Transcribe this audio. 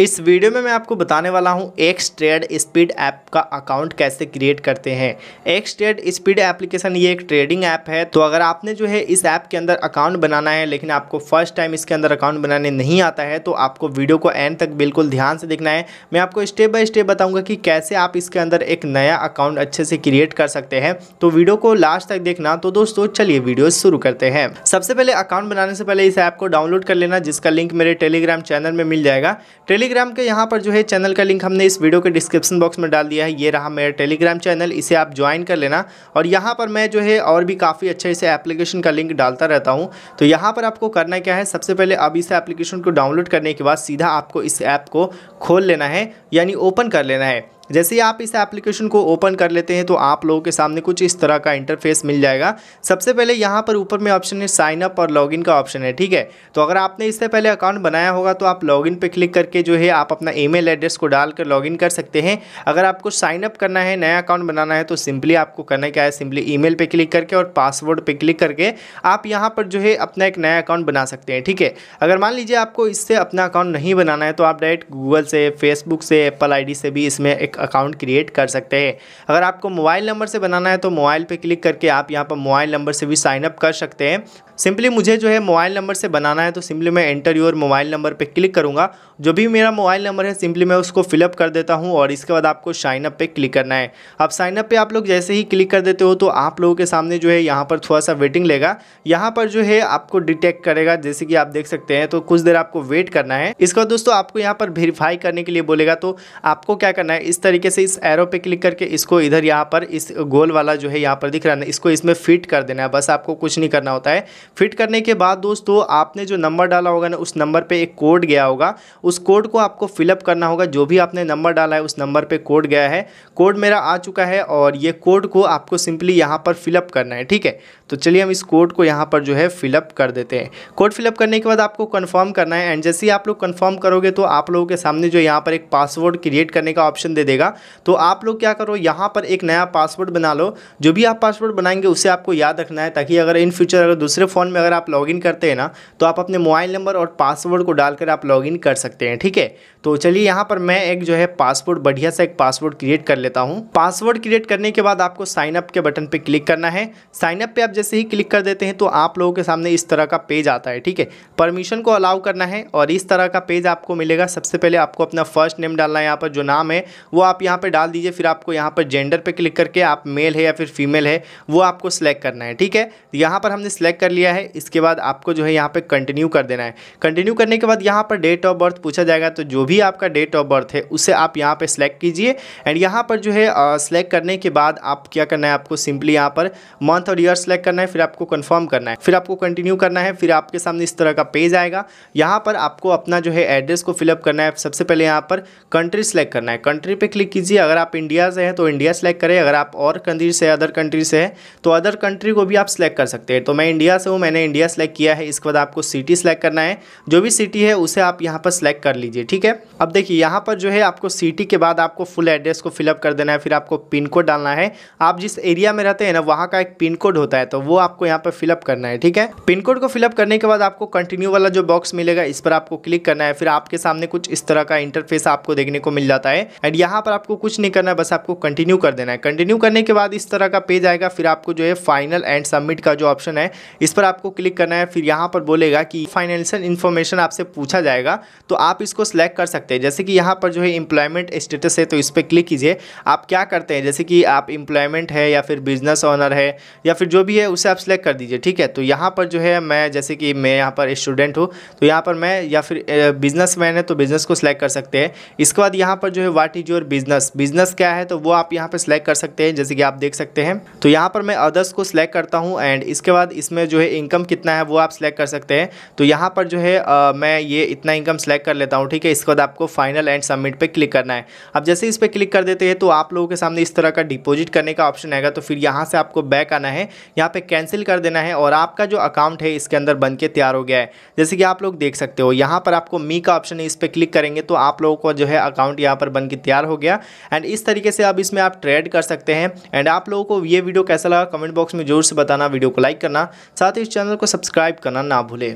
इस वीडियो में मैं आपको बताने वाला हूं एक्स ट्रेड स्पीड ऐप का अकाउंट कैसे क्रिएट करते हैं एक्स ट्रेड स्पीड एप्लीकेशन ये एक ट्रेडिंग ऐप है तो अगर आपने जो है इस ऐप के अंदर अकाउंट बनाना है लेकिन आपको फर्स्ट टाइम इसके अंदर अकाउंट बनाने नहीं आता है तो आपको वीडियो को एंड तक बिल्कुल ध्यान से देखना है मैं आपको स्टेप बाय स्टेप बताऊँगा कि कैसे आप इसके अंदर एक नया अकाउंट अच्छे से क्रिएट कर सकते हैं तो वीडियो को लास्ट तक देखना तो दोस्तों चलिए वीडियो शुरू करते हैं सबसे पहले अकाउंट बनाने से पहले इस ऐप को डाउनलोड कर लेना जिसका लिंक मेरे टेलीग्राम चैनल में मिल जाएगा टेलीग्राम टेलीग्राम के यहाँ पर जो है चैनल का लिंक हमने इस वीडियो के डिस्क्रिप्शन बॉक्स में डाल दिया है ये रहा मेरा टेलीग्राम चैनल इसे आप ज्वाइन कर लेना और यहाँ पर मैं जो है और भी काफ़ी अच्छे से एप्लीकेशन का लिंक डालता रहता हूँ तो यहाँ पर आपको करना क्या है सबसे पहले अब इस एप्लीकेशन को डाउनलोड करने के बाद सीधा आपको इस ऐप को खोल लेना है यानी ओपन कर लेना है जैसे ही आप इस एप्लीकेशन को ओपन कर लेते हैं तो आप लोगों के सामने कुछ इस तरह का इंटरफेस मिल जाएगा सबसे पहले यहाँ पर ऊपर में ऑप्शन है साइन अप और लॉगिन का ऑप्शन है ठीक है तो अगर आपने इससे पहले अकाउंट बनाया होगा तो आप लॉगिन पे क्लिक करके जो है आप अपना ईमेल एड्रेस को डालकर लॉगिन कर सकते हैं अगर आपको साइन अप करना है नया अकाउंट बनाना है तो सिंपली आपको करना क्या है सिंपली ईमेल पे क्लिक करके और पासवर्ड पे क्लिक करके आप यहाँ पर जो है अपना एक नया अकाउंट बना सकते हैं ठीक है अगर मान लीजिए आपको इससे अपना अकाउंट नहीं बनाना है तो आप डायरेक्ट गूगल से फेसबुक से एप्पल आई से भी इसमें एक अकाउंट क्रिएट कर सकते हैं अगर आपको मोबाइल नंबर से बनाना है तो मोबाइल पर क्लिक करके आप यहाँ पर मोबाइल नंबर से भी साइनअप कर सकते हैं सिंपली मुझे जो है मोबाइल नंबर से बनाना है तो सिंपली मैं एंटर योर मोबाइल नंबर पे क्लिक करूँगा जो भी मेरा मोबाइल नंबर है सिंपली मैं उसको फिलअप कर देता हूँ और इसके बाद आपको साइनअप पे क्लिक करना है अब साइनअप पे आप लोग जैसे ही क्लिक कर देते हो तो आप लोगों के सामने जो है यहाँ पर थोड़ा सा वेटिंग लेगा यहाँ पर जो है आपको डिटेक्ट करेगा जैसे कि आप देख सकते हैं तो कुछ देर आपको वेट करना है इसके बाद दोस्तों आपको यहाँ पर वेरीफाई करने के लिए बोलेगा तो आपको क्या करना है इस तरह तरीके से इस एरो पे क्लिक करके इसको इधर यहाँ पर इस गोल वाला जो है यहाँ पर दिख रहा है इसको इसमें फिट कर देना है बस आपको कुछ नहीं करना होता है फिट करने के बाद दोस्तों आपने जो नंबर डाला होगा ना उस नंबर पर एक कोड गया होगा उस कोड को आपको फिलअप करना होगा जो भी आपने नंबर डाला है उस नंबर पर कोड गया है कोड मेरा आ चुका है और ये कोड को आपको सिंपली यहाँ पर फिलअप करना है ठीक है तो चलिए हम इस कोड को यहाँ पर जो है फिलअप कर देते हैं कोड फिलअप करने के बाद आपको कन्फर्म करना है एंड जैसे ही आप लोग कन्फर्म करोगे तो आप लोगों के सामने जो यहाँ पर एक पासवर्ड क्रिएट करने का ऑप्शन दे देगा कीजिएगा तो आप लोग क्या करो यहाँ पर एक नया पासवर्ड बना लो जो भी आप पासवर्ड बनाएंगे उसे आपको याद रखना है ताकि अगर इन फ्यूचर अगर दूसरे फ़ोन में अगर आप लॉगिन करते हैं ना तो आप अपने मोबाइल नंबर और पासवर्ड को डालकर आप लॉगिन कर सकते हैं ठीक है तो चलिए यहाँ पर मैं एक जो है पासवर्ड बढ़िया सा एक पासवर्ड क्रिएट कर लेता हूँ पासवर्ड क्रिएट करने के बाद आपको साइनअप के बटन पर क्लिक करना है साइनअप पर आप जैसे ही क्लिक कर देते हैं तो आप लोगों के सामने इस तरह का पेज आता है ठीक है परमिशन को अलाउ करना है और इस तरह का पेज आपको मिलेगा सबसे पहले आपको अपना फर्स्ट नेम डालना है यहाँ पर जो नाम है वो वो आप यहाँ पर डाल दीजिए फिर आपको यहाँ पर जेंडर पर क्लिक करके आप मेल है या फिर फीमेल है वो आपको सेलेक्ट करना है ठीक है तो यहाँ पर हमने सेलेक्ट कर लिया है इसके बाद आपको जो है यहाँ पर कंटिन्यू कर देना है कंटिन्यू करने के बाद यहाँ पर डेट ऑफ बर्थ पूछा जाएगा तो जो भी आपका डेट ऑफ बर्थ है उसे आप यहाँ पर सेलेक्ट कीजिए एंड यहाँ पर जो है सिलेक्ट करने के बाद आप क्या करना है आपको सिंपली यहाँ पर मंथ और ईयर सेलेक्ट करना है फिर आपको कन्फर्म करना है फिर आपको कंटिन्यू करना है फिर आपके सामने इस तरह का पेज आएगा यहाँ पर आपको अपना जो है एड्रेस को फिलअप करना है सबसे पहले यहाँ पर कंट्री सेलेक्ट करना है कंट्री पे क्लिक कीजिए अगर आप इंडिया से हैं तो इंडिया सेलेक्ट करें अगर आप और कंट्री से अदर कंट्री से हैं तो अदर कंट्री को भी आप सेलेक्ट कर सकते हैं तो मैं इंडिया से हूँ मैंने इंडिया सेलेक्ट किया है इसके बाद आपको सिटी सेलेक्ट करना है जो भी सिटी है उसे आप यहाँ पर सेलेक्ट कर लीजिए ठीक है अब देखिए यहाँ पर जो है आपको सिटी के बाद आपको फुल एड्रेस को फिलअप कर देना है फिर आपको पिन कोड डालना है आप जिस एरिया में रहते हैं ना वहाँ का एक पिन कोड होता है तो वो आपको यहाँ पर फिलअप करना है ठीक है पिन कोड को फिलअप करने के बाद आपको कंटिन्यू वाला जो बॉक्स मिलेगा इस पर आपको क्लिक करना है फिर आपके सामने कुछ इस तरह का इंटरफेस आपको देखने को मिल जाता है एंड यहाँ यहाँ पर आपको कुछ नहीं करना है बस आपको कंटिन्यू कर देना है कंटिन्यू करने के बाद इस तरह का पेज आएगा फिर आपको जो है फाइनल एंड सबमिट का जो ऑप्शन है इस पर आपको क्लिक करना है फिर यहाँ पर बोलेगा कि फाइनेंशियल इन्फॉर्मेशन आपसे पूछा जाएगा तो आप इसको सिलेक्ट कर सकते हैं जैसे कि यहाँ पर जो है एम्प्लॉयमेंट स्टेटस है तो इस पर क्लिक कीजिए आप क्या करते हैं जैसे कि आप इंप्लॉयमेंट है या फिर बिजनेस ऑनर है या फिर जो भी है उसे आप सिलेक्ट कर दीजिए ठीक है तो यहाँ पर जो है मैं जैसे कि मैं यहाँ पर स्टूडेंट हूँ तो यहाँ पर मैं या फिर बिजनेस मैन है तो बिजनेस को सिलेक्ट कर सकते हैं इसके बाद यहाँ पर जो है what is your business business क्या है तो वो आप यहाँ पे सिलेक्ट कर सकते हैं जैसे कि आप देख सकते हैं तो यहाँ पर मैं अदर्स को सिलेक्ट करता हूँ एंड इसके बाद इसमें जो है इनकम कितना है वो आप सिलेक्ट कर सकते हैं तो यहाँ पर जो है आ, मैं ये इतना इनकम सेलेक्ट कर लेता हूँ ठीक है इसके बाद आपको फाइनल एंड सबमिट पर क्लिक करना है अब जैसे इस पर क्लिक कर देते हैं तो आप लोगों के सामने इस तरह का डिपोजिट करने का ऑप्शन आएगा तो फिर यहाँ से आपको बैक आना है यहाँ पर कैंसिल कर देना है और आपका जो अकाउंट है इसके अंदर बन के तैयार हो गया है जैसे कि आप लोग देख सकते हो यहाँ पर आपको मी का ऑप्शन है इस पर क्लिक करेंगे तो आप लोगों को जो है अकाउंट यहाँ पर बन के तैयार हो गया एंड इस तरीके से आप इसमें आप ट्रेड कर सकते हैं एंड आप लोगों को ये वीडियो कैसा लगा कमेंट बॉक्स में जोर से बताना वीडियो को लाइक करना साथ ही इस चैनल को सब्सक्राइब करना ना भूलें